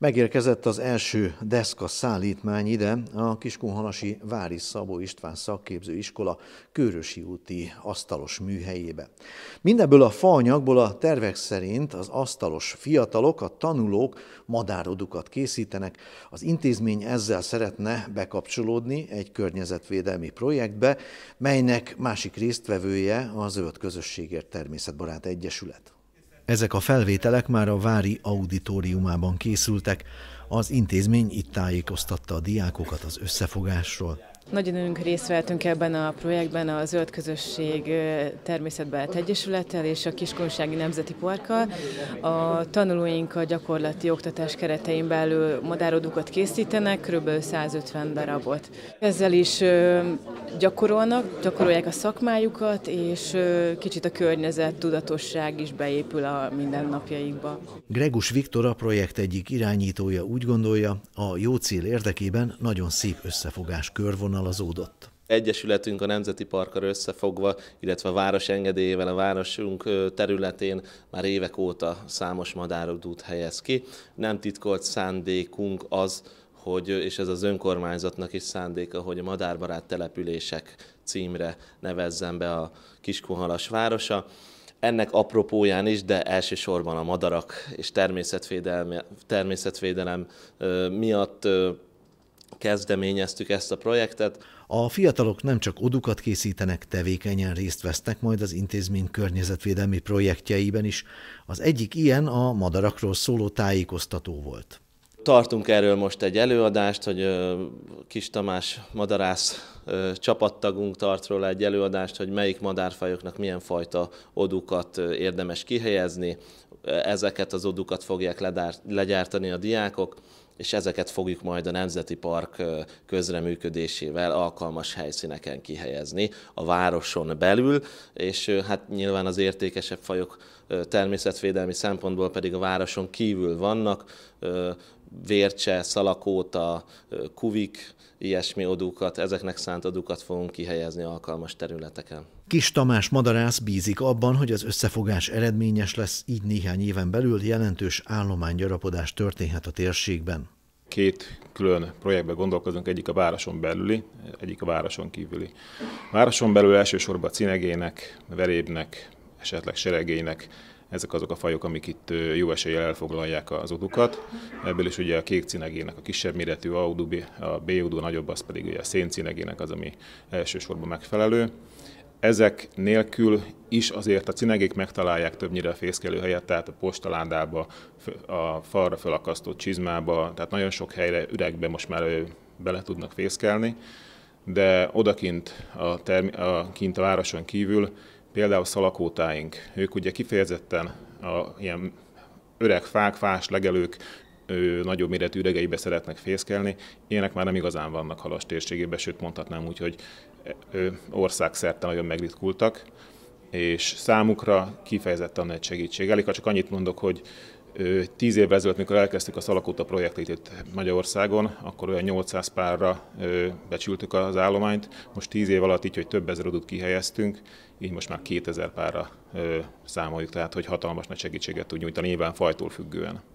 Megérkezett az első deszka szállítmány ide, a Kiskunhalasi Vári Szabó István szakképzőiskola Kőrösi úti asztalos műhelyébe. Mindebből a faanyagból a tervek szerint az asztalos fiatalok, a tanulók madárodukat készítenek. Az intézmény ezzel szeretne bekapcsolódni egy környezetvédelmi projektbe, melynek másik résztvevője a Zöld Közösségért Természetbarát Egyesület. Ezek a felvételek már a Vári auditoriumában készültek, az intézmény itt tájékoztatta a diákokat az összefogásról. Nagyon önünk részt vehetünk ebben a projektben a Zöld Közösség Természetbarát Egyesülettel és a Kiskunsági Nemzeti Parkkal. A tanulóink a gyakorlati oktatás keretein belül madárodukat készítenek, kb. 150 darabot. Ezzel is gyakorolnak, gyakorolják a szakmájukat, és kicsit a környezet tudatosság is beépül a mindennapjaikba. Gregus Viktor a projekt egyik irányítója úgy gondolja, a jó cél érdekében nagyon szép összefogás körvonal körvonalazódott? Egyesületünk a Nemzeti Parkkal összefogva, illetve a város engedélyével a városunk területén már évek óta számos madárokdút helyez ki. Nem titkolt szándékunk az, hogy, és ez az önkormányzatnak is szándéka, hogy a madárbarát települések címre nevezzen be a Kiskunhalas városa. Ennek apropóján is, de elsősorban a madarak és természetvédelem, természetvédelem miatt kezdeményeztük ezt a projektet. A fiatalok nem csak odukat készítenek, tevékenyen részt vesznek majd az intézmény környezetvédelmi projektjeiben is. Az egyik ilyen a madarakról szóló tájékoztató volt. Tartunk erről most egy előadást, hogy Kis Tamás madarász csapattagunk tart róla egy előadást, hogy melyik madárfajoknak milyen fajta odukat érdemes kihelyezni. Ezeket az odukat fogják legyártani a diákok, és ezeket fogjuk majd a Nemzeti Park közreműködésével alkalmas helyszíneken kihelyezni a városon belül, és hát nyilván az értékesebb fajok természetvédelmi szempontból pedig a városon kívül vannak, vércse, szalakóta, kuvik, ilyesmi odukat, ezeknek szánt odukat fogunk kihelyezni alkalmas területeken. Kis Tamás madarász bízik abban, hogy az összefogás eredményes lesz, így néhány éven belül jelentős állománygyarapodás történhet a térségben két külön projektben gondolkozunk, egyik a városon belüli, egyik a városon kívüli. Városon belül elsősorban a cinegének, verébnek, esetleg seregének, ezek azok a fajok, amik itt jó eséllyel elfoglalják az utukat. Ebből is ugye a kék cinegének a kisebb méretű audubi, a B-udú nagyobb, az pedig ugye a szén cinegének az, ami elsősorban megfelelő. Ezek nélkül is azért a cinegék megtalálják többnyire a fészkelő helyet, tehát a postaládába, a falra felakasztott csizmába, tehát nagyon sok helyre üregbe most már bele tudnak fészkelni, de odakint a, a kint a városon kívül például szalakótáink, ők ugye kifejezetten a ilyen öreg fák, fás legelők ő nagyobb méretű üregeibe szeretnek fészkelni, ilyenek már nem igazán vannak halas térségében, sőt mondhatnám úgy, hogy országszerte nagyon megritkultak, és számukra kifejezetten nagy segítség. Elég, ha csak annyit mondok, hogy Tíz évvel ezelőtt, mikor elkezdtük a Szalakóta projektet itt Magyarországon, akkor olyan 800 párra becsültük az állományt. Most tíz év alatt így, hogy több ezer adót kihelyeztünk, így most már 2000 párra számoljuk, tehát hogy hatalmas nagy segítséget tud nyújtani, nyilván fajtól függően.